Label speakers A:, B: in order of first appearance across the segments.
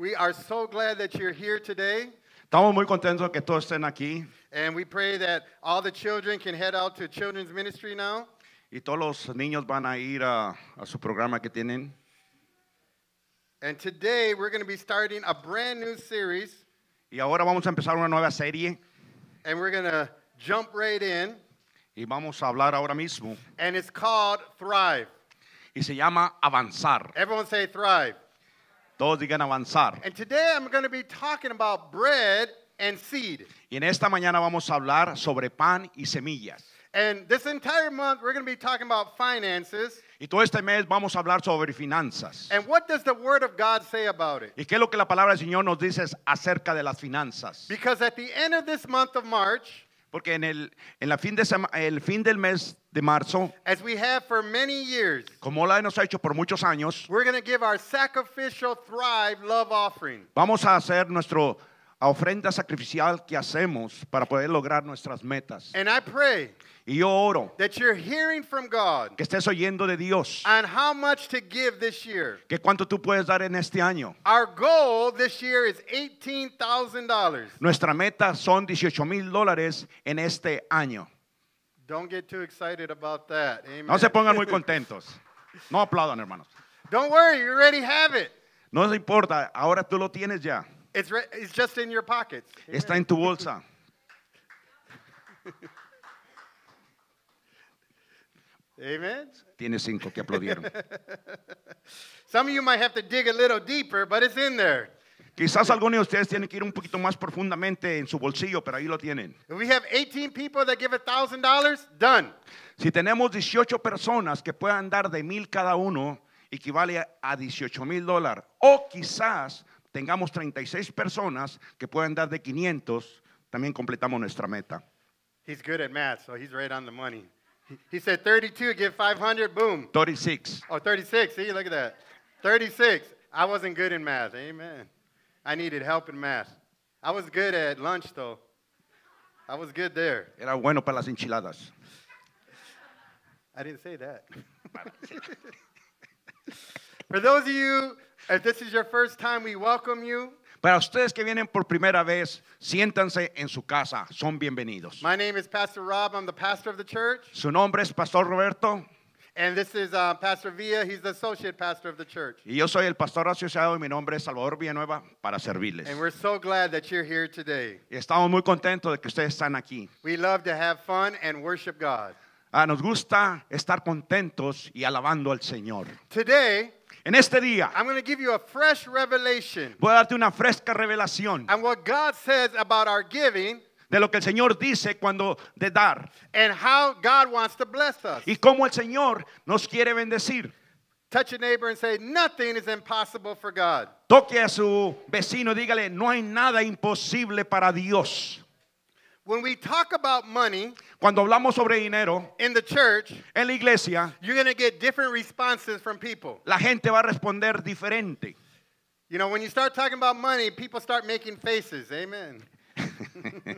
A: We are so glad that you're here today.
B: Estamos muy contentos que todos estén aquí.
A: And we pray that all the children can head out to children's ministry now. Y todos los niños
B: van a ir a, a su programa que tienen.
A: And today we're going to be starting a brand new series.
B: Y ahora vamos a empezar una nueva serie. And we're going to jump right in. Y vamos a hablar ahora mismo. And it's called Thrive. Y se llama Avanzar. Everyone say Thrive. Todos digan avanzar. And today I'm going to be talking about bread and seed. Y en esta mañana vamos a hablar sobre pan y semillas.
A: And this entire month we're going to be talking about
B: finances. Y todo este mes vamos a hablar sobre finanzas.
A: And what does the word of God say about it?
B: ¿Y qué es lo que la palabra del Señor nos dice acerca de las finanzas? Because at the end of this month of March, Porque en el, en la fin de el fin del mes de marzo, como la hemos hecho por muchos años, Vamos a hacer nuestro ofrenda sacrificial que hacemos para poder lograr nuestras metas. Y yo oro
A: that you're hearing from God
B: que estés oyendo de Dios
A: and how much to give this year.
B: que cuánto tú puedes dar en este año.
A: Our goal this year is $18,000.
B: Nuestra meta son 18 mil dólares en este año.
A: Don't get too excited about that. Amen. No se pongan muy
B: contentos. No aplaudan, hermanos. Don't worry, you already have it. No se importa, ahora tú lo tienes ya. It's, it's just in your pockets. Está en tu bolsa. Tiene cinco que aplaudieron.
A: Some of you might have to dig a little deeper, but it's in
B: there. Quizás algunos de ustedes tienen que ir un poquito más profundamente en su bolsillo, pero ahí lo tienen. We have 18 people that give $1,000, done. Si tenemos 18 personas que puedan dar de mil cada uno, equivale a 18 mil dólares. O quizás tengamos 36 personas que puedan dar de 500, también completamos nuestra meta.
A: He's good at math, so he's right on the money. He said 32, get 500, boom.
B: 36.
A: Oh, 36. See, look at that. 36. I wasn't good in math. Amen. I needed help in math. I was good at lunch, though. I
B: was good there. Era bueno para las enchiladas. I didn't say that. For those of you, if this is your first time, we welcome you. Para ustedes que vienen por primera vez, siéntanse en su casa. Son bienvenidos.
A: My name is Pastor Rob. I'm the pastor of the church.
B: Su nombre es Pastor Roberto.
A: And this is uh, Pastor Villa. He's the associate pastor of the church.
B: Y yo soy el pastor asociado y mi nombre es Salvador Villanueva para servirles. estamos muy contentos de que ustedes están aquí. We ah, nos gusta estar contentos y alabando al Señor. Today, En este día, I'm going to give you a fresh revelation. Voy a darte una fresca revelación. And what God says about our giving de lo que el Señor dice cuando de dar. And how God wants to bless us. Y cómo el Señor nos quiere bendecir. Touch a neighbor and say, nothing is impossible for God. Toque a su vecino, dígale, no hay nada imposible para Dios. When we talk about money, cuando hablamos sobre dinero in the church, en la iglesia, you're going to get different responses from people. La gente va a responder diferente. You know, when you
A: start talking about money, people start making faces. Amen.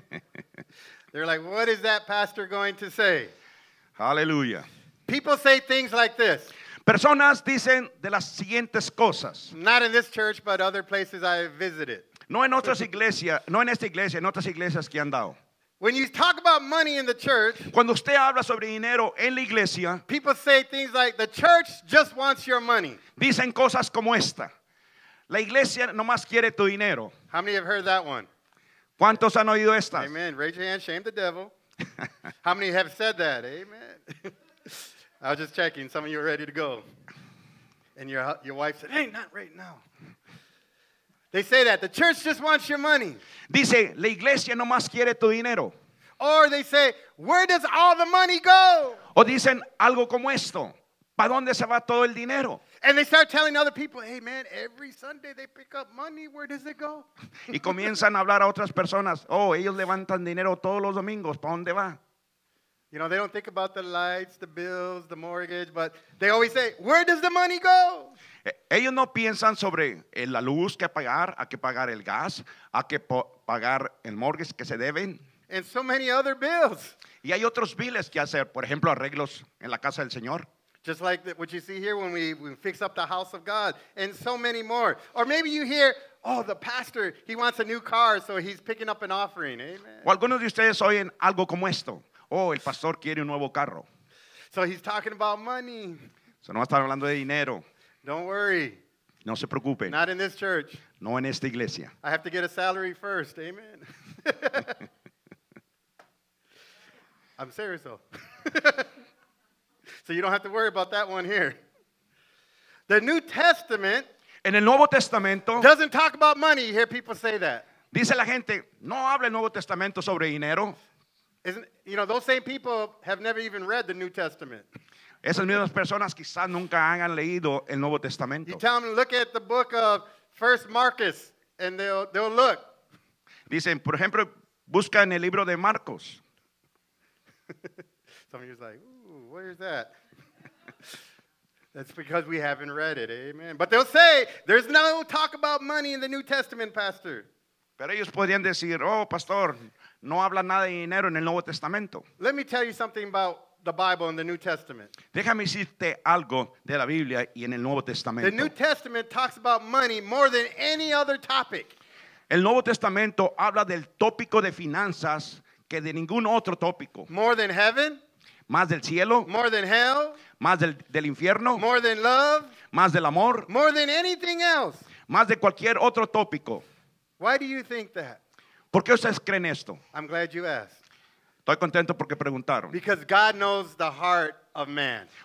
B: They're like, "What is that pastor going to say?" Hallelujah. People say things like this. Personas dicen de las siguientes cosas.
A: Not in this church, but other
B: places I visited. No en otras iglesias, no en esta iglesia, en otras iglesias que han dado. When you talk about money in the church, cuando usted habla sobre dinero en la iglesia, people say things like the church just wants your money. Dicen cosas como esta. La iglesia más quiere tu dinero. How many have heard that one? ¿Cuántos han oído esta? Amen. Raise your hand,
A: shame the devil. How many have said that? Amen. I was just checking.
B: Some of you are ready to go. And your, your wife said, hey, not right now. They say that. The church just wants your money. Dice, la iglesia no más quiere tu dinero. Or they say, Where does all the money go? O dicen algo como esto. ¿Para dónde se va todo el dinero? And they start telling other people,
A: hey man, every Sunday they pick up money, where does it go? y comienzan a
B: hablar a otras personas, oh, ellos levantan dinero todos los domingos, ¿para dónde va?
A: You know, they don't think about the lights, the bills, the mortgage, but
B: they always say, where does the money go? E, ellos no piensan sobre eh, la luz que pagar, a que pagar el gas, a que pagar el mortgage que se deben. and so many other bills. Y hay otros biles que hacer, por ejemplo, arreglos en la casa del Señor.
A: Just like what you see here when we, we fix up the house of God, and so many more. Or maybe you hear, oh, the pastor, he wants a new car, so he's picking up an offering. Amen.
B: O algunos de ustedes oyen algo como esto. Oh, el pastor quiere un nuevo carro. So he's talking about money. So no va a estar hablando de dinero. Don't worry. No se preocupe. Not in this church. No en esta iglesia.
A: I have to get a salary first. Amen. I'm serious though. so you don't have to worry about
B: that one here. The New Testament en el Nuevo Testamento doesn't talk about money. You hear people say that. Dice la gente, no habla el Nuevo Testamento sobre dinero.
A: Isn't, you know, those same people have never even read the New Testament.
B: Esas mismas personas quizás nunca hayan leído el Nuevo Testamento. You tell them look at the book of First Marcus and they'll they'll look. Dicen, por ejemplo, busca en el libro de Marcos.
A: Some of you are like, ooh, where's that? That's because we haven't read it, amen. But they'll say, there's no talk about money
B: in the New Testament, pastor. Pero ellos podrían decir, oh, pastor, no habla nada de dinero en el Nuevo Testamento. Let me tell you something about the Bible and the New Testament. Déjame decirte algo de la Biblia y en el Nuevo Testamento. The New
A: Testament talks about money more than any other topic.
B: El Nuevo Testamento habla del tópico de finanzas que de ningún otro tópico. More than heaven, más del cielo, more hell, más del, infierno, more love, más del amor, anything más de cualquier otro tópico.
A: Why do you think that?
B: ¿Por qué ustedes creen esto? Estoy contento porque preguntaron.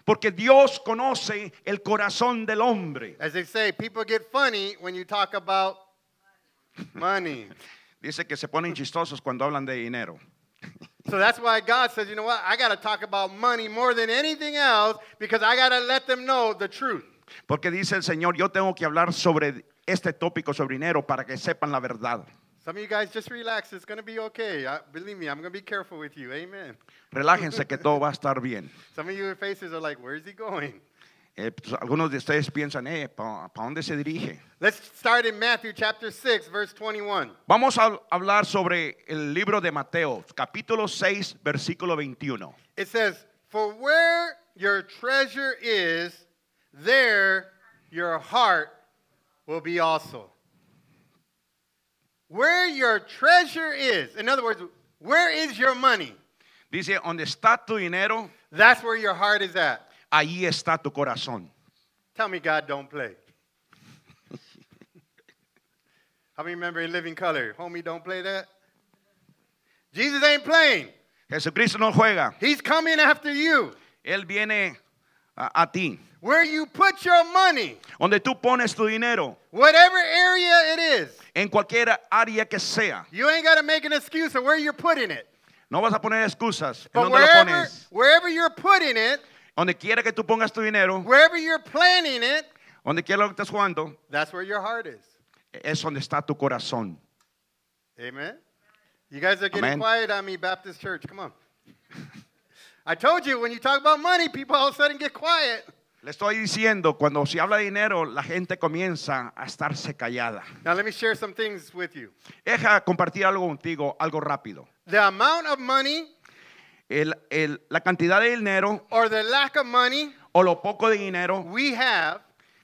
B: Porque Dios conoce el corazón del hombre. people get funny when you talk about money. Dice que se ponen chistosos cuando hablan de dinero. so
A: that's why God says, you know what? I got to talk about money more than anything else because I got to let
B: them know the truth. Porque dice el Señor, yo tengo que hablar sobre este tópico sobre dinero para que sepan la verdad.
A: Some of you guys just relax. It's going to be okay. I, believe me, I'm going to be careful with you. Amen.
B: Relájense que todo va a estar bien.
A: Some of your faces are like, where is he going?
B: Eh, algunos de ustedes piensan, eh, ¿para dónde se dirige?
A: Let's start in Matthew chapter 6 verse 21.
B: Vamos a hablar sobre el libro de Mateo, capítulo 6, versículo 21.
A: It says, "For where your treasure is, there your heart will be also." Where your treasure is, in other words, where is your money? Dice, "Donde está tu dinero?" That's where your heart is at
B: ahí está tu corazón.
A: Tell me God don't play.
B: many remember in Living Color, homie, don't play that. Jesus ain't playing. Jesucristo no juega. He's coming after you. Él viene a, a ti. Where you put your money. Donde tú pones tu dinero. Whatever area it is. En cualquier área que sea. You ain't got to make an excuse of where you're putting it. No vas a poner excusas. But wherever, wherever you're putting it. Donde quiera que tú pongas tu dinero, wherever you're planning it, donde quiera que estés jugando, that's where your heart is. Es donde está tu corazón.
A: Amen. You guys are getting quiet on me, Baptist
B: Church. Come on. I told you when you talk about money, people all of a sudden get quiet. Le estoy diciendo, cuando se habla de dinero, la gente comienza a estarse callada. Now let me share some things with you. Deja compartir algo contigo, algo rápido. The amount of money el, el, la cantidad de dinero
A: or the lack of money
B: o lo poco de dinero we have,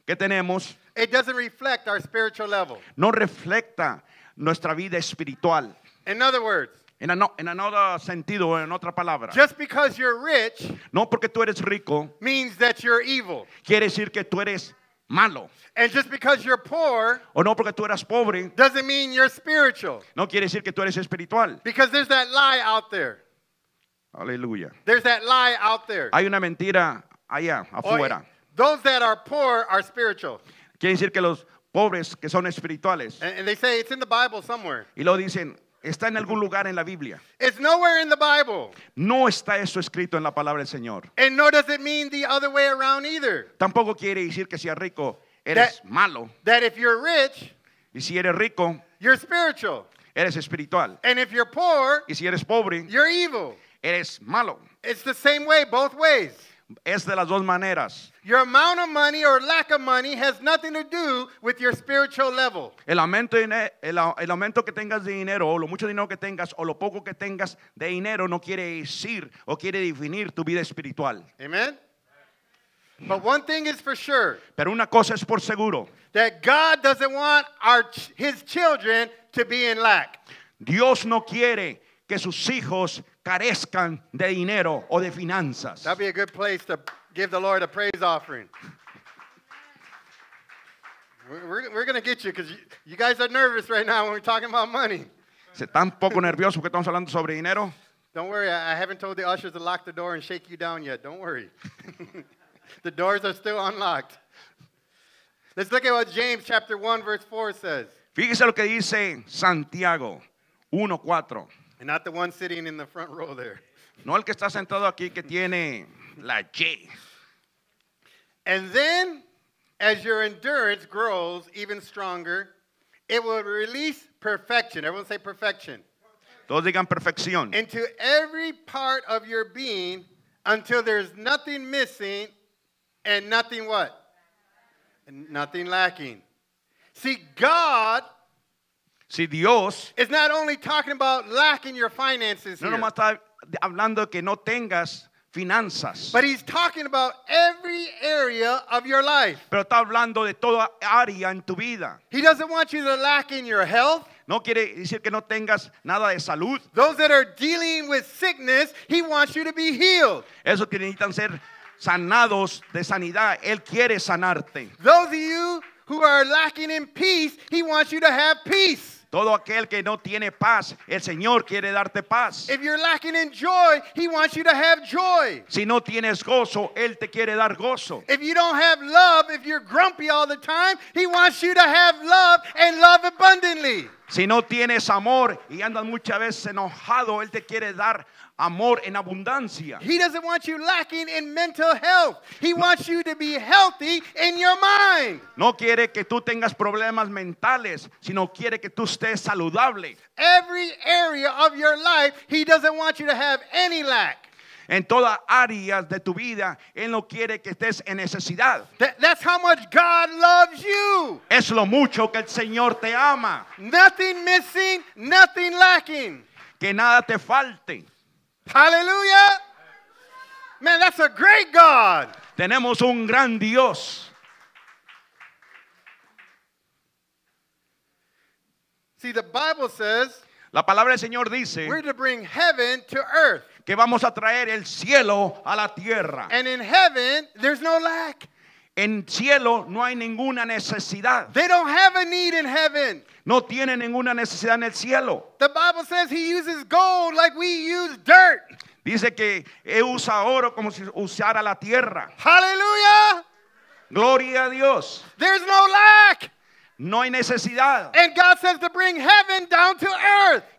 B: que tenemos it doesn't reflect our spiritual level. no refleja nuestra vida espiritual. In other words, en, otro sentido, en otra palabra. Just because you're rich, no porque tú eres rico, means that you're evil. Quiere decir que tú eres malo. And just because you're poor, o no porque tú eras pobre, doesn't mean you're spiritual. No quiere decir que tú eres espiritual. Because there's that lie out there. Aleluya.
A: There's that lie out there.
B: Hay una mentira allá afuera. Those that are poor are spiritual. Quiere decir que los pobres que son espirituales.
A: And, they say it's in the Bible somewhere.
B: Y lo dicen está en algún lugar en la Biblia. It's nowhere in the Bible. No está eso escrito en la palabra del Señor. And nor does it mean the other way around either. Tampoco quiere decir que si eres rico eres malo. That if you're rich, y si eres rico, you're spiritual. Eres espiritual. And if you're poor, y si eres pobre, you're evil. eres malo. It's the same way both ways. Es de las dos maneras.
A: Your amount of money or lack of money has nothing to do with your spiritual level.
B: El aumento, el, el aumento que tengas de dinero o lo mucho dinero que tengas o lo poco que tengas de dinero no quiere decir o quiere definir tu vida espiritual. Amen. But one thing is for sure. Pero una cosa es por seguro. That God doesn't want our, his children to be in lack. Dios no quiere que sus hijos carezcan de dinero o de finanzas.
A: That'd be a good place to
B: give the Lord a praise
A: offering. We're, we're, going to get you because you, you, guys are nervous right now when we're talking about money.
B: Se tan poco nervioso que estamos hablando sobre dinero.
A: Don't worry, I, I haven't told the ushers to lock the door and shake you down yet. Don't worry. the doors are still unlocked. Let's look at what James chapter 1 verse 4 says.
B: Fíjese lo que dice Santiago 1:4. And not the one sitting in the front row there. No el que está sentado aquí que tiene la J.
A: And then, as your endurance grows even stronger, it will release perfection. Everyone say perfection.
B: Todos digan perfección.
A: Into every part of your being until there's nothing missing and nothing what? nothing lacking. See, God
B: Si Dios is not only talking about lacking your finances, no here, está hablando que no tengas finanzas. But he's talking about every area of your life. Pero está hablando de toda área en tu vida. He doesn't want you to lack in your health. No quiere decir que no tengas nada de salud. Those that are dealing with sickness, he wants you to be healed. Esos que necesitan ser sanados de sanidad, él quiere sanarte. Those of you who are lacking in peace, he wants you to have peace. Todo aquel que no tiene paz, el Señor quiere darte paz. If you're lacking in joy, he wants you to have joy. Si no tienes gozo, él te quiere dar gozo. If you don't have love, if you're grumpy all the time, he wants you to have love and love abundantly. Si no tienes amor y andas muchas veces enojado, Él te quiere dar amor en abundancia. He doesn't want you lacking in mental health. He wants you to be healthy in your mind. No quiere que tú tengas problemas mentales, sino quiere que tú estés saludable. Every area of your life, he doesn't want you to have any lack en todas áreas de tu vida. Él no quiere que estés en necesidad. that's how much God loves you. Es lo mucho que el Señor te ama. Nothing missing, nothing lacking. Que nada te falte. Aleluya. Man, that's a great God. Tenemos un gran Dios. See, the Bible says, La palabra del Señor dice, we're to bring heaven to earth que vamos a traer el cielo a la tierra. And in heaven, there's no lack. En cielo no hay ninguna necesidad. They don't have a need in heaven. No tienen ninguna necesidad en el cielo. The Bible says he uses gold like we use dirt. Dice que usa oro como si usara la tierra. Aleluya. Gloria a Dios. There's no lack. No hay necesidad.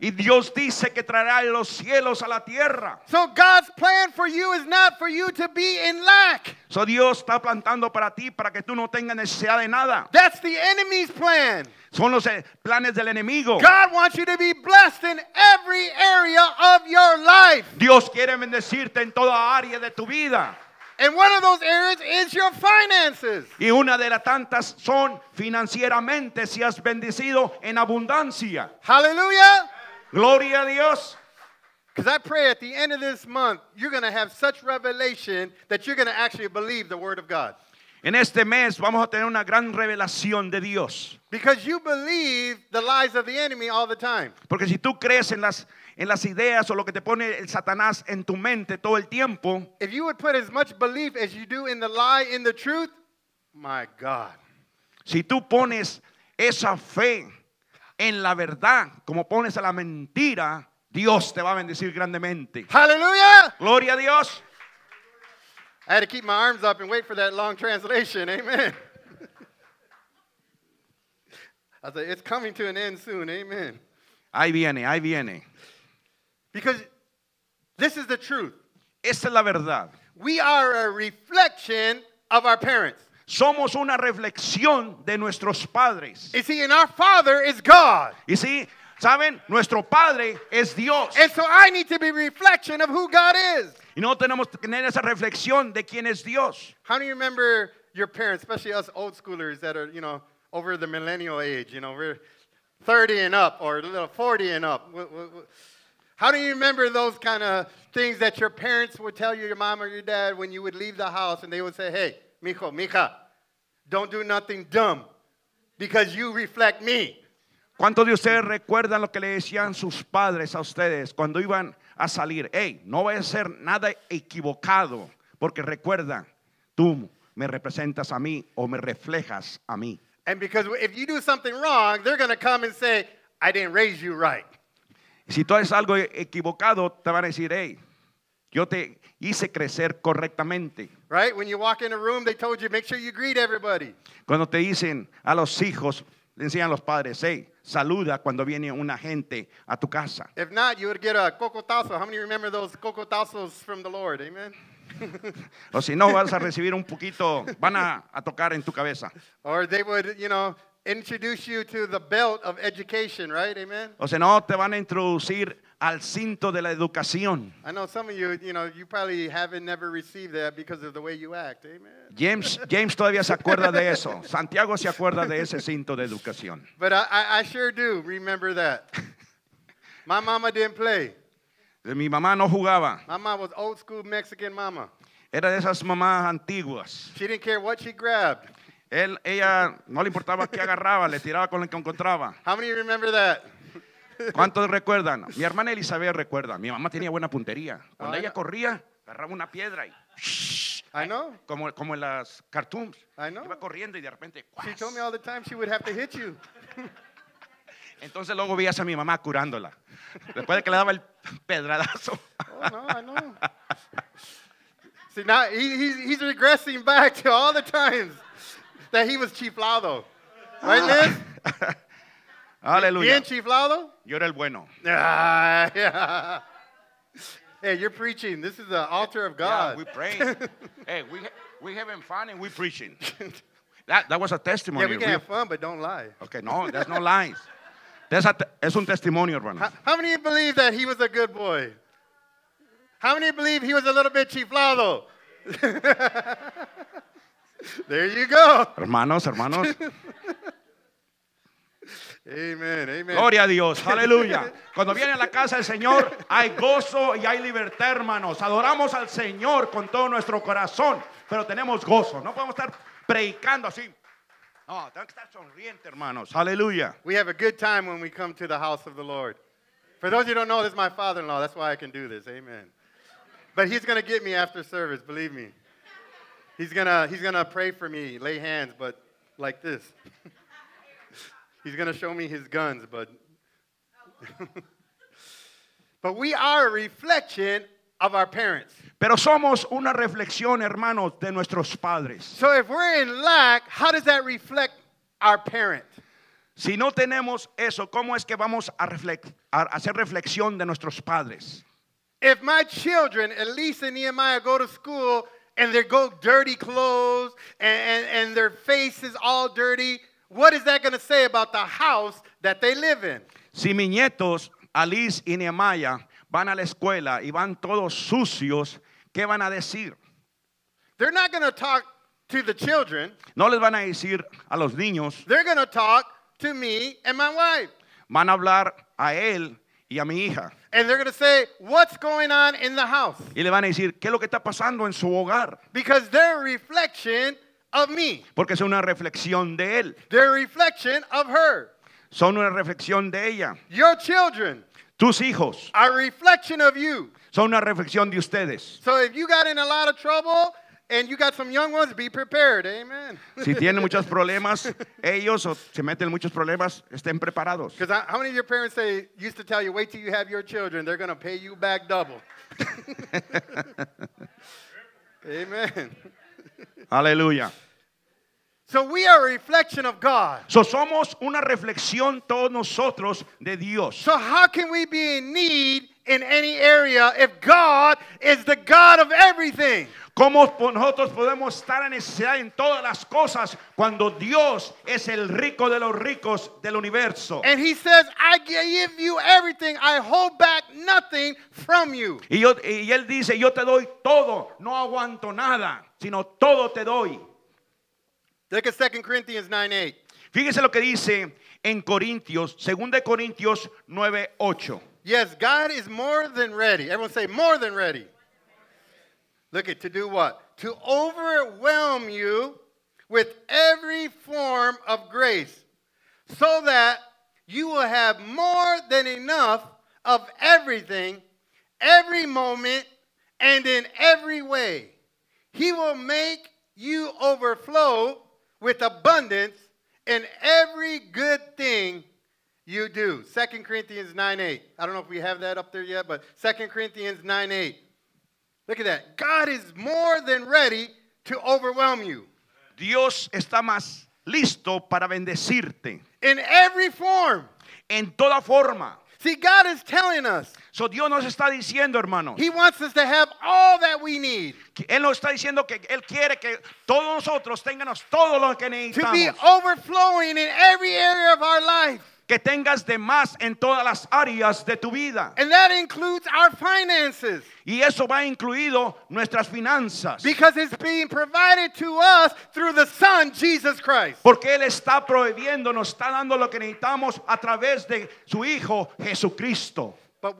B: Y Dios dice que traerá los cielos a la tierra. So God's plan for you is not for you to be in lack. So Dios está plantando para ti para que tú no tengas necesidad de nada. That's the enemy's plan. Son los eh, planes del enemigo. God wants you to be blessed in every area of your life. Dios quiere bendecirte en toda área de tu vida. And one of those areas is your finances. Y una de las tantas son financieramente si has bendecido en abundancia. Hallelujah. Gloria a Dios. Because I pray
A: at the end of this month, you're going to have such revelation that you're going to actually believe the word of God.
B: En este mes vamos a tener una gran revelación de Dios. Because you believe the lies of the enemy all the time. Porque si tú crees en las en las ideas o lo que te pone el Satanás en tu mente todo el tiempo. If you would put as much belief as you do in the lie in the truth, my God. Si tú pones esa fe en la verdad como pones a la mentira, Dios te va a bendecir grandemente. Hallelujah. Gloria a Dios. I had to keep my arms up and wait for that
A: long translation. Amen. I said, it's coming
B: to an end soon. Amen. Ahí viene, ahí viene. Because this is the truth. Esa es la verdad. We are a reflection of our parents. Somos una reflexión de nuestros padres. You see, and our father is God. You see, saben, nuestro padre es Dios. And so I need to be reflection of who God is. Y no tenemos que tener esa reflexión de quién es Dios. How do you
A: remember your parents, especially us old schoolers that are, you know, over the millennial age, you know, we're 30 and up or a little 40 and up. How do you remember those kind of things that your parents would tell you, your mom or your dad, when you would leave the house and they would say, hey,
B: mijo, mija, don't do nothing dumb because you reflect me. ¿Cuántos de ustedes recuerdan lo que le decían sus padres a ustedes cuando iban a salir? Hey, no voy a ser nada equivocado porque recuerda, tú me representas a mí o me reflejas a mí. And because if you do something wrong, they're
A: going to come and say, I didn't raise you right.
B: Si tú haces algo e- equivocado, te van a decir, hey, yo te hice crecer correctamente. Cuando te dicen a los hijos, le enseñan a los padres, hey, saluda cuando viene una gente a tu casa. o si no, vas a recibir un poquito, van a, tocar en tu cabeza.
A: Or they would, you know, introduce you to the belt of education, right? Amen.
B: O sea, no te van a introducir al cinto de la educación.
A: I know some of you, you know, you probably haven't never received that because of the way you act. Amen.
B: James, James todavía se acuerda de eso. Santiago se acuerda de ese cinto de educación.
A: But I, I, I sure do remember that.
B: My mama didn't play. Mi mamá no jugaba.
A: My mom was old school Mexican mama.
B: Era de esas mamás antiguas. She didn't care what she grabbed. ella no le importaba qué agarraba, le tiraba con lo que encontraba. ¿Cuántos recuerdan? Mi hermana Elizabeth recuerda. Mi mamá tenía buena puntería. Cuando ah, ella corría, agarraba una piedra y. I know. Como, como en las cartoons. I know. Iba corriendo y de repente. She Entonces luego veías a mi mamá curándola. Después de que le daba el pedradazo.
A: Oh, no, I know.
B: he, he's, he's regressing back to
A: all the times. that he was chiflado. Right, Liz?
B: Hallelujah. Bien chiflado? Yo era el bueno.
A: Ah, yeah. Hey, you're preaching. This is the altar of God. Yeah, we're praying.
B: hey, we, we having fun and we're preaching. That, that was a testimony. Yeah, we can Real. have fun, but don't lie. Okay, no, there's no lies. That's a, es un testimonio, hermano. How, how many believe that he was a good boy?
A: How many believe he was a little bit chiflado?
B: There you go. Hermanos, hermanos. Amen, amen. Gloria a Dios, aleluya. Cuando viene a la casa del Señor hay gozo y hay libertad, hermanos. Adoramos al Señor con todo nuestro corazón, pero tenemos gozo. No podemos estar predicando así. No, tenemos que estar sonriente, hermanos. Aleluya. We have a
A: good time when we come to the house of the Lord. For those who don't know, this is my father-in-law. That's why I can do this. Amen. But he's going to get me after service, believe me. He's gonna he's gonna pray for me, lay hands, but like this. he's gonna show me his guns, but but we are a reflection of our parents.
B: Pero somos una reflexión, hermanos, de nuestros padres. So if we're in lack, how does that reflect our parent? Si no tenemos eso, ¿cómo es que vamos a, a hacer reflexión de nuestros padres? If my children, Elisa and Nehemiah, go to school and they go dirty clothes
A: and, and, and their face is all dirty, what is that going to say about the house
B: that they live in? Si mis nietos, Alice y Nehemiah, van a la escuela y van todos sucios, ¿qué van a decir? They're not going to talk to the children. No les van a decir a los niños. They're going to talk to me and my wife. Van a hablar a él y a mi hija. And they're going to say, What's going
A: on in the house?
B: Y le van a decir, ¿qué es lo que está pasando en su hogar? Because their reflection of me. Porque es una reflexión de él. Their reflection of her. Son una reflexión de ella. Your children. Tus hijos. A reflection of you. Son una reflexión de ustedes. So if you got in a lot of trouble, and you got some young ones, be prepared.
A: Amen. Si tienen muchos
B: problemas, ellos o se meten muchos problemas, estén preparados.
A: Because how many of your parents say used to tell you, wait till you have your children, they're going to pay you back double.
B: Amen. Hallelujah. So we are a reflection of God. So somos una reflexión todos nosotros de Dios. So how can we be in need in any area if God is the God of everything? ¿Cómo nosotros podemos estar en necesidad en todas las cosas cuando Dios es el rico de los ricos del universo?
A: And he says, I give you everything. I hold back nothing from you.
B: Y, él dice, yo te doy todo, no aguanto nada, sino todo te doy. Look at 2 Corinthians 9:8. Fíjese lo que dice en Corintios, 2 Corintios 9:8. Yes, God is more than ready. Everyone say
A: more than ready. Look at to do what? To overwhelm you with every form of grace so that you will have more than enough of everything, every moment, and in every way. He will make you overflow with abundance in every good thing you do. 2 Corinthians 9 8. I don't know if we have that up there yet, but 2 Corinthians 9
B: 8. Look at that. God is more than ready to overwhelm you. Dios está más listo para bendecirte. In every form. En toda forma. See, God is telling us. So Dios nos está diciendo, hermanos. He wants us to have all that we need. Él nos está diciendo que él quiere que todos nosotros tengamos todo lo que necesitamos. To be overflowing in every area of our life. que tengas de más en todas las áreas de tu vida. Y eso va incluido nuestras finanzas. Porque él está proveyendo, nos está dando lo que necesitamos a través de su hijo Jesucristo. But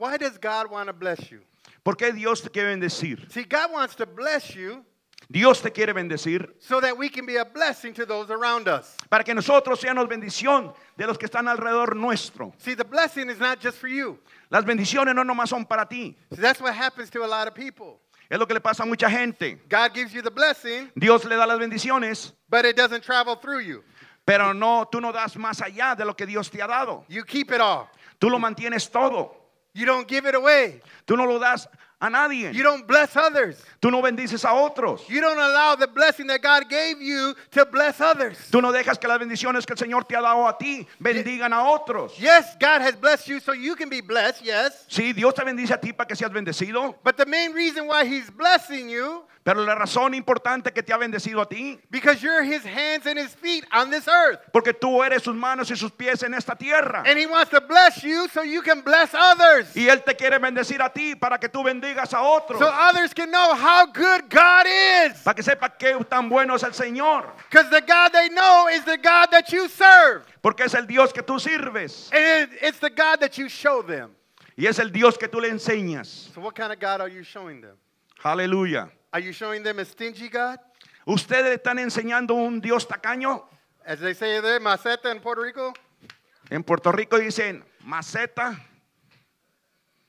B: ¿Por qué Dios te quiere bendecir? si God wants to bless you. Dios te quiere bendecir. So that we can be a blessing to those around us. Para que nosotros seamos bendición de los que están alrededor nuestro. See, the blessing is not just for you. Las bendiciones no nomás son para ti. See, that's what happens to a lot of people. Es lo que le pasa a mucha gente. God gives you the blessing, Dios le da las bendiciones. But it doesn't travel through you. Pero no, tú no das más allá de lo que Dios te ha dado. You keep it all. Tú lo mantienes todo. You don't give it away. Tú no lo das a nadie. You don't bless others. Tú no bendices a otros. You don't allow the blessing that God gave you to bless others. Tú no dejas que las bendiciones que el Señor te ha dado a ti bendigan a otros. Yes, God has blessed you so you can be blessed, yes. Sí, Dios te bendice a ti para que seas bendecido. But the main reason why he's blessing you Pero la razón importante que te ha bendecido a ti. Because you're his hands and his feet on this earth. Porque tú eres sus manos y sus pies en esta tierra. And he wants to bless you so you can bless others. Y él te quiere bendecir a ti para que tú bendigas a otros. So others can know how good God is. Para que sepa qué tan bueno es el Señor. Because the God they know is the God that you serve. Porque es el Dios que tú sirves. And it's the God that you show them. Y es el Dios que tú le enseñas.
A: So what kind of God are
B: you showing them? Hallelujah. Are you showing them a stingy God? ¿Ustedes están enseñando un Dios tacaño? As they say there, maceta in Puerto Rico. En Puerto Rico dicen maceta.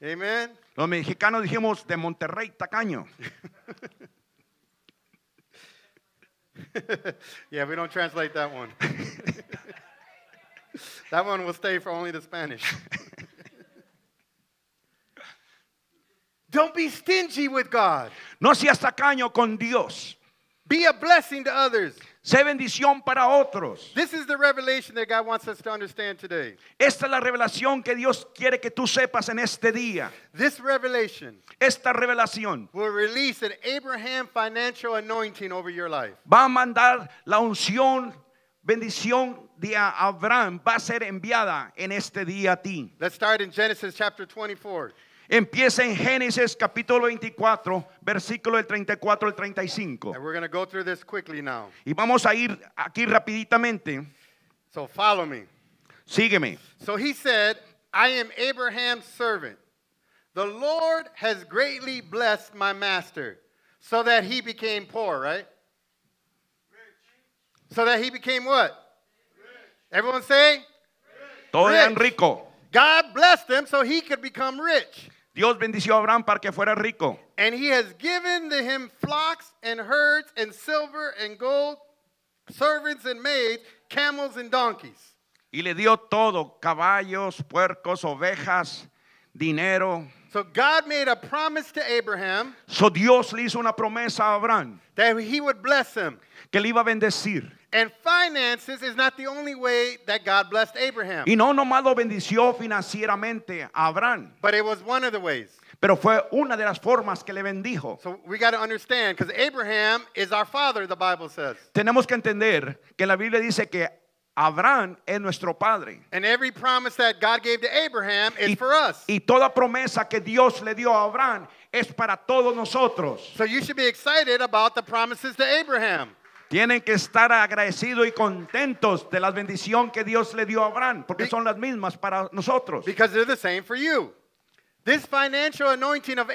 B: Amen. Los mexicanos dijimos de Monterrey tacaño.
A: yeah, we don't translate that one. that one will stay for
B: only the Spanish. Don't be stingy with God. No seas tacaño con Dios. Be a blessing to others. Sé bendición para otros. This is the revelation that God wants us to understand today. Esta es la revelación que Dios quiere que tú sepas en este día. This revelation Esta revelación will release an Abraham financial anointing over your life. va a mandar la unción, bendición de Abraham, va a ser enviada en este día a ti. Let's start in Genesis chapter 24. Empieza en Génesis capítulo 24, versículo del 34 al 35. And we're going to go through this quickly now. Y vamos a ir aquí rapiditamente. So follow me. Sígueme. So
A: he said, I am Abraham's
B: servant. The Lord has greatly
A: blessed my master so that he became poor, right?
B: Rich. So that he became what? Everyone say? Rich. Todo rico. God blessed him so he could become rich. Dios bendició a Abraham para que fuera rico. And he has given to him flocks and herds and silver and gold, servants and maids, camels and donkeys. Y le dio todo, caballos, puercos, ovejas, dinero. So God made a promise to Abraham. So Dios le hizo una promesa a Abraham. That he would bless him. Que le iba a bendecir.
A: And finances is not the only way that God blessed Abraham. Y no
B: nomás lo bendició financieramente a Abraham. But it was one of the ways. Pero fue una de las formas que le bendijo. So
A: we got to understand because Abraham is our father the Bible says.
B: Tenemos que entender que la Biblia dice que Abraham es nuestro padre. And every promise that God gave to Abraham is y, for us. Y toda promesa que Dios le dio a Abraham es para todos nosotros. So you should be excited about the promises to Abraham. Tienen que estar agradecidos y contentos de la bendición que Dios le dio a Abraham, porque son las mismas para nosotros. This financial anointing of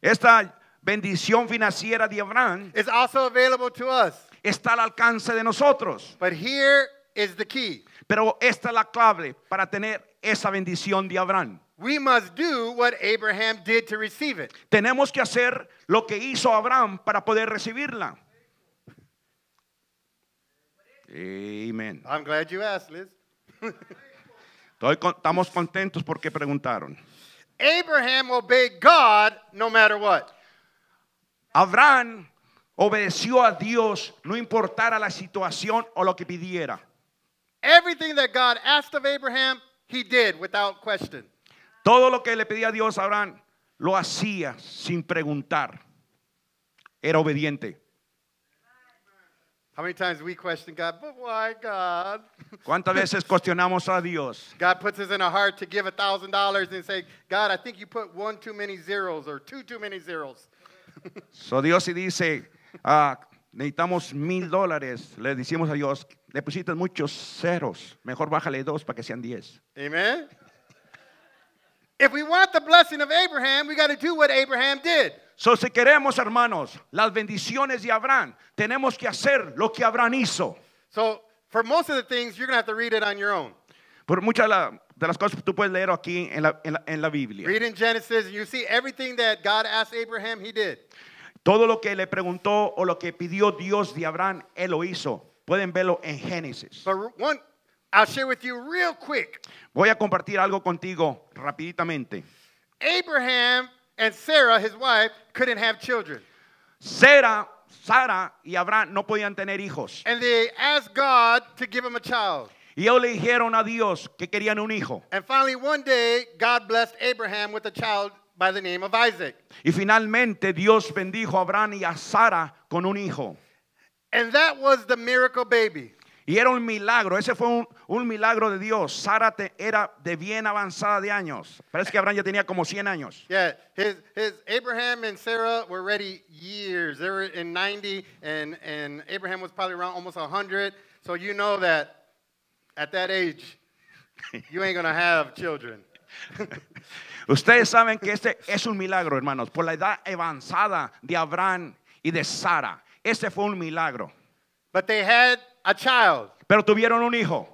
B: Esta bendición financiera de Abraham is also available to us. está al alcance de nosotros. But here is the key. Pero esta es la clave para tener esa bendición de Abraham. We must do what Abraham did to receive it. Tenemos que hacer lo que hizo Abraham para poder recibirla. Amen.
A: I'm glad you asked, Liz.
B: estamos contentos porque preguntaron. Abraham obedeció a Dios no importara la situación o lo que pidiera. Everything that God asked of Abraham, he did without question. Todo lo que le pedía a Dios Abraham lo hacía sin preguntar. Era obediente.
A: How many times we question God, but why God?
B: ¿Cuántas veces cuestionamos a Dios?
A: God puts us in a heart to give $1,000 and say, God, I think you put one too many zeros or two too many zeros.
B: so Dios y dice, uh, necesitamos mil dólares. Le decimos a Dios, le pusiste muchos ceros. Mejor bájale dos para que sean diez. Amen. If we want the blessing of Abraham, we got to do what Abraham did. So, si queremos, hermanos, las bendiciones de Abraham, tenemos que hacer lo que Abraham hizo. So, for most of the things, you're going to have to read it on your own. Por muchas de las cosas tú puedes leer aquí en la, en la, Biblia. Read in Genesis, you see everything that God asked Abraham, he did. Todo lo que le preguntó o lo que pidió Dios de Abraham, él lo hizo. Pueden verlo en Génesis. So one, I'll share with you real quick. Voy a compartir algo contigo rapiditamente. Abraham And Sarah, his wife, couldn't have children. Sarah, Sarah, y Abraham no podían tener hijos. And they asked God to give them a child. Y ellos le dijeron a Dios que querían un hijo. And finally one day God blessed Abraham with a child by the name of Isaac. Y finalmente Dios bendijo a Abraham y a Sara con un hijo. And that was the miracle baby. Y era un milagro, ese fue un, un milagro de Dios. Sara era de bien avanzada de años. Parece que Abraham ya tenía como 100 años.
A: Yeah, his, Abraham and Sarah were ready years. They were in 90 and, and Abraham was probably around almost 100. So you know that at that age, you
B: ain't going to have children. Ustedes saben que este es un milagro, hermanos, por la edad avanzada de Abraham y de Sara. Ese fue un milagro. But they had a child. Pero tuvieron un hijo.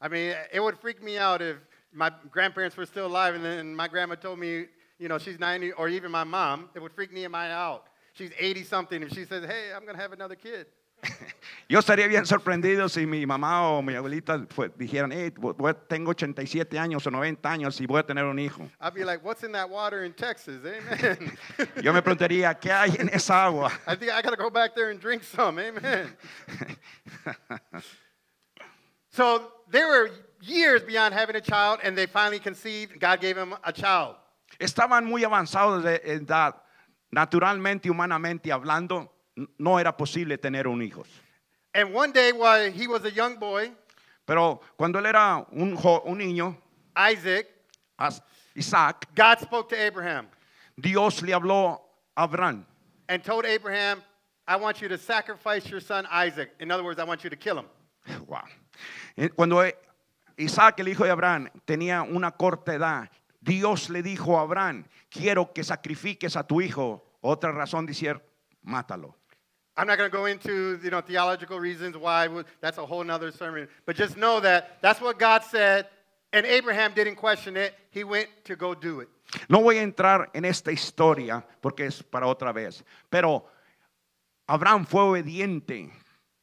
B: I mean, it would freak me out if
A: my grandparents were still alive and then my grandma told me, you know, she's 90, or even my mom. It would freak me and my out. She's 80 something, and she says, hey, I'm going to have another kid.
B: Yo estaría bien sorprendido si mi mamá o mi abuelita fue, dijeran, hey, tengo 87 años o 90 años y voy a tener un hijo.
A: I'd be like, what's in that water in Texas? Amen.
B: Yo me preguntaría, ¿qué hay en esa agua?
A: I think I to go back there and drink some. Amen. so they were years beyond having a child
B: and they finally conceived. God gave them a child. Estaban muy avanzados de edad, naturalmente, humanamente hablando no era posible tener un hijo. And one day while he was a young boy, pero cuando él era un, un niño, Isaac, Isaac, God spoke to Abraham. Dios le habló a Abraham. And told
A: Abraham, I want you to sacrifice your son Isaac. In other words, I want you to kill him.
B: Wow. Eh, cuando e, Isaac, el hijo de Abraham, tenía una corta edad, Dios le dijo a Abraham, quiero que sacrifiques a tu hijo. Otra razón de decir, mátalo.
A: I'm not going to go into you know, theological reasons why. That's a whole other sermon. But just know that that's what God said, and Abraham didn't question it. He went to go do it.
B: No voy a entrar en esta historia porque es para otra vez. Pero Abraham fue obediente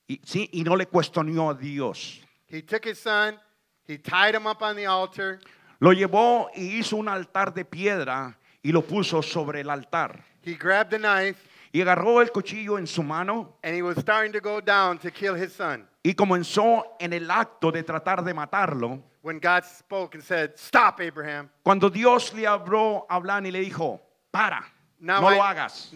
B: y, sí, y no le cuestionó a Dios.
A: He took his son, he tied him up on the altar.
B: Lo llevó y hizo un altar de piedra y lo puso sobre el altar. He grabbed the knife. y agarró el cuchillo en su mano. Y comenzó en el acto de tratar de matarlo. Cuando Dios le habló a y le dijo, "Para, no lo hagas."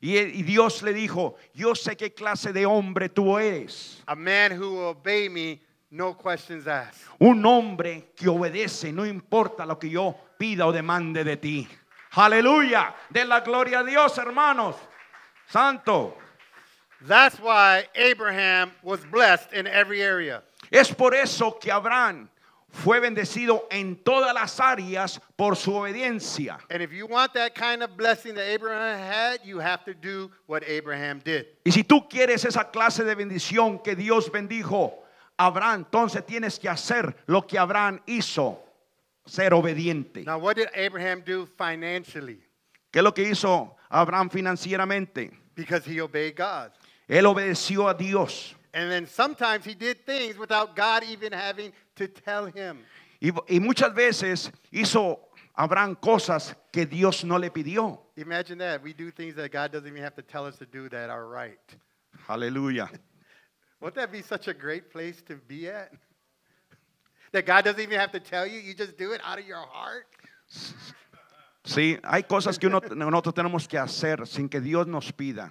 B: Y, Dios le dijo, "Yo sé qué clase de hombre tú eres." Un hombre que obedece, no importa lo que yo pida o demande de ti. Aleluya. De la gloria a Dios, hermanos. Santo. That's why Abraham was blessed in every area. Es por eso que Abraham fue bendecido en todas las áreas por su obediencia. Y si tú quieres esa clase de bendición que Dios bendijo Abraham, entonces tienes que hacer lo que Abraham hizo. ser obediente. Now, what did Abraham do financially? ¿Qué es lo que hizo Abraham financieramente? Because he obeyed God. Él obedeció a Dios. And then sometimes he did things without God even having
A: to tell him.
B: Y, y muchas veces hizo Abraham cosas que Dios no le pidió.
A: Imagine that. We do things that God doesn't even have to tell us to do that are right.
B: Hallelujah.
A: Wouldn't that be such a great place to be at? that God doesn't even have to tell you. You just do it out of your heart.
B: Sí, hay cosas que uno, nosotros tenemos que hacer sin que Dios nos pida,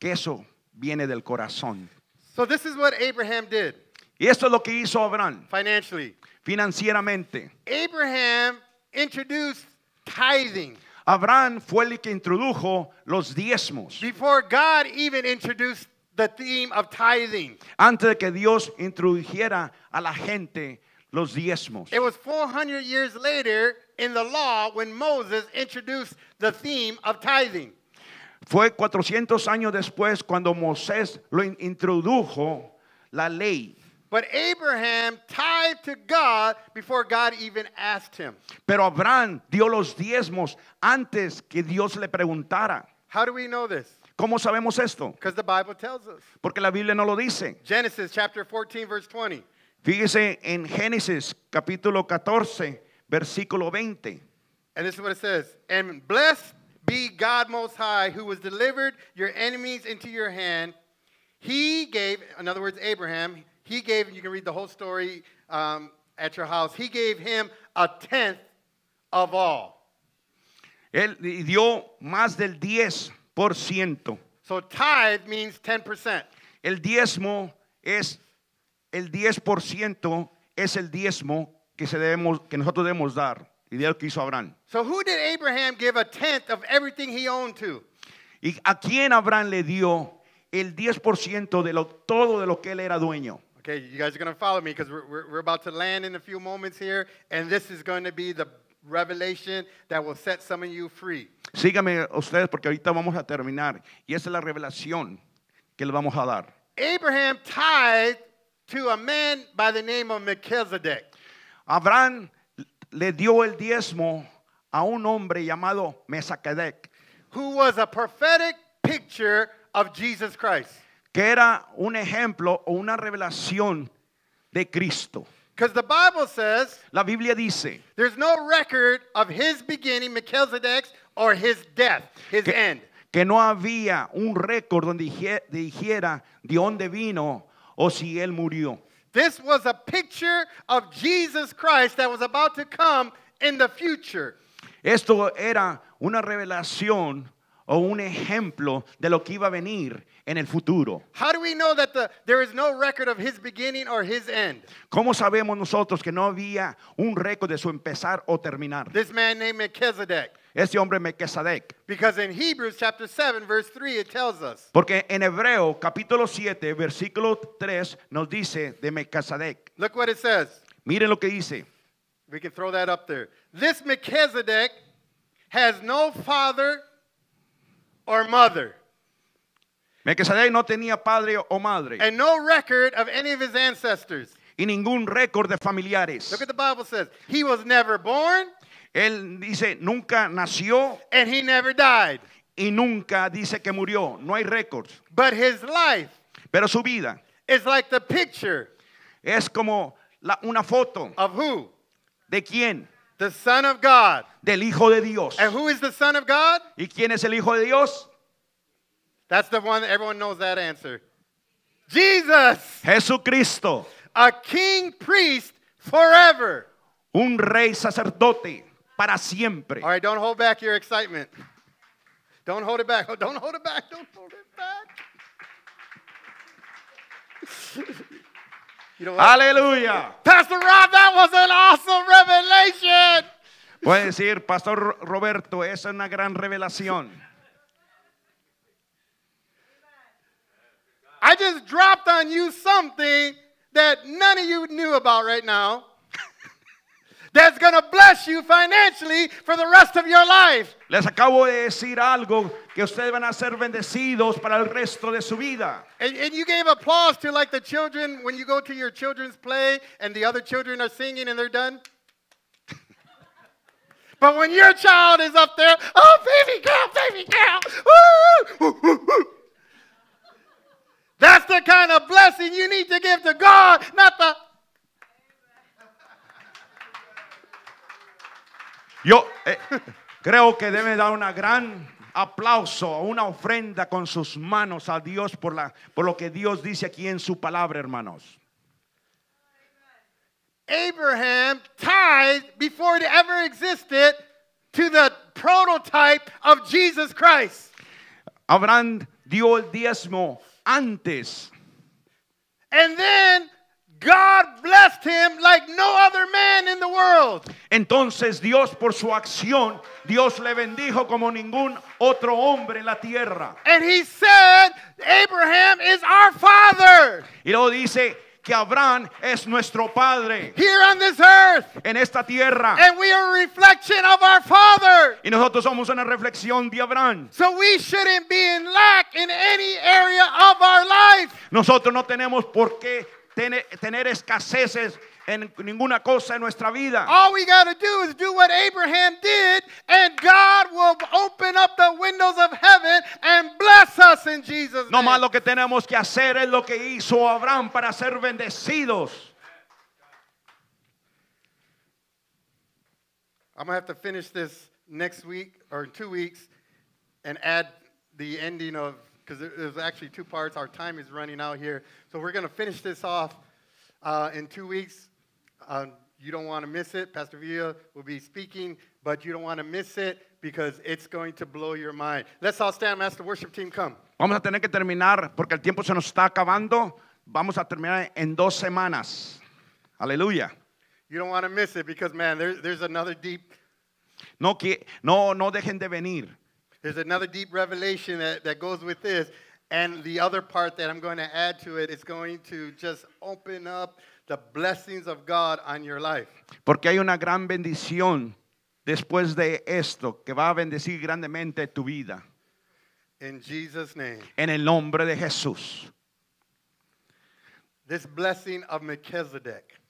B: que eso viene del corazón. So this is what Abraham did. Y esto es lo que hizo Abraham. Financially. Financieramente. Abraham introduced tithing. Abraham fue el que introdujo los diezmos. Before God even introduced the theme of tithing. Antes de que Dios introdujera a la gente los diezmos.
A: It was 400 years later in the law when Moses introduced the theme of tithing.
B: Fue 400 años después cuando Moisés lo introdujo la ley. But Abraham tied to God before God even asked him. Pero Abraham dio los diezmos antes que Dios le preguntara. How do we know this? ¿Cómo sabemos esto? Because the Bible tells us. Porque la Biblia no lo dice. Genesis chapter 14 verse 20. Fíjese en Génesis capítulo 14, versículo 20.
A: And this is what it says. And blessed be God Most High, who has delivered your enemies into your hand. He gave, in other words, Abraham, he gave, you can read the whole story um,
B: at your house, he gave him a tenth of all. Él dio más del 10%. So tithe means 10%. El diezmo es el 10% es el diezmo que, se debemos, que nosotros debemos dar. Y de lo que hizo Abraham. So who did Abraham give a tenth of everything he owned to? ¿Y a quién Abraham le dio el 10% de lo, todo de lo que él era dueño?
A: Okay, you guys are going to follow me because we're, we're, about to land in a few moments here, and this is going to be the revelation that will set some of you free.
B: Sígame ustedes porque ahorita vamos a terminar y esa es la revelación que le vamos a dar. Abraham tithed to a man by the name of Melchizedek. Abraham le dio el diezmo a un hombre llamado Mesaquedec. Who was a prophetic picture of Jesus Christ. Que era un ejemplo o una revelación de Cristo. Because the Bible says, la Biblia dice, there's no record of his beginning, Melchizedek's, or his death, his que, end. Que no había un récord donde dijera de dónde vino o si él murió. This was a picture of Jesus Christ that was about to come in the future. Esto era una revelación o un ejemplo de lo que iba a venir en el futuro.
A: ¿Cómo
B: sabemos nosotros que no había un récord de su empezar o terminar?
A: This man named Melchizedek.
B: Ese hombre Because
A: in Hebrews chapter 7 verse 3 it tells us.
B: Porque en Hebreo capítulo 7 versículo 3 nos dice de Melquisedec. Look what it says. Miren lo que dice. We can throw that up there. This Melchizedek has
A: no father or mother.
B: Melquisedec no tenía padre o madre. And no record of any of his ancestors. Y ningún récord de familiares. Look at the Bible says, he was never born. Él dice nunca nació. And he never died. Y nunca dice que murió. No hay récords. But his life. Pero su vida. Is like the picture. Es como la, una foto. Of who? De quién? The Son of God. Del Hijo de Dios. And who is the Son of God? ¿Y quién es el Hijo de Dios? That's the one that everyone knows that answer. Jesus. Jesucristo. A king priest forever. Un rey sacerdote para siempre. All right, don't hold back your excitement. Don't hold it back. Don't hold it back.
A: Don't hold it back. you know Hallelujah. Pastor Rob, that was an awesome revelation.
B: Puede decir, Pastor Roberto, esa es una gran revelación.
A: I just dropped on you something that none of you knew about right now
B: that's going to bless you financially for the rest of your life. Les acabo de decir algo que ustedes van a ser bendecidos para el resto de su vida.
A: And, and, you gave applause to like the children when you go to your children's play and the other children are singing and they're done. but when your child is up there, oh baby girl, baby girl, woo, woo, woo, That's the kind of blessing you need to give to God,
B: creo que debe dar una gran aplauso, una ofrenda con sus manos a Dios por, la, por lo que Dios dice aquí en su palabra, hermanos.
A: Abraham tied before it ever existed to the prototype of Jesus Christ.
B: Abraham dio el diezmo antes. And then God blessed him like no other man in the world. Entonces Dios por su acción, Dios le bendijo como ningún otro hombre en la tierra. And he said, Abraham is our father. Y luego dice que Abraham es nuestro padre. Here on this earth. En esta tierra. And we are a reflection of our father. Y nosotros somos una reflexión de Abraham. So we shouldn't be in lack in any area of our life. Nosotros no tenemos por qué tener, tener escaseces en ninguna cosa en nuestra vida. All we got to do is do what Abraham did, and God will open up the windows of heaven and bless us in Jesus' name. No más lo que tenemos que hacer es lo que hizo Abraham para ser bendecidos. I'm gonna have to finish this next week or
A: two weeks, and add the ending of because there's actually two parts. Our time is running out here. So we're going to finish this off uh, in two weeks. Uh, you don't want to miss it. Pastor Villa will be speaking, but you don't want to miss it because it's going to blow your mind. Let's all stand. Master worship team, come.
B: Vamos a tener que terminar porque el tiempo se nos está acabando. Vamos a terminar en dos semanas. Aleluya.
A: You don't want to miss it because, man, there, there's another deep.
B: No, que, no, no dejen de venir.
A: There's another deep revelation that, that goes with this. And the other part that I'm going to add to it is going to just open up the blessings of God on your
B: life. Porque hay una gran bendición después de esto que va a bendecir grandemente tu vida.
A: In Jesus name.
B: En el nombre de Jesús.
A: This blessing of Melchizedek.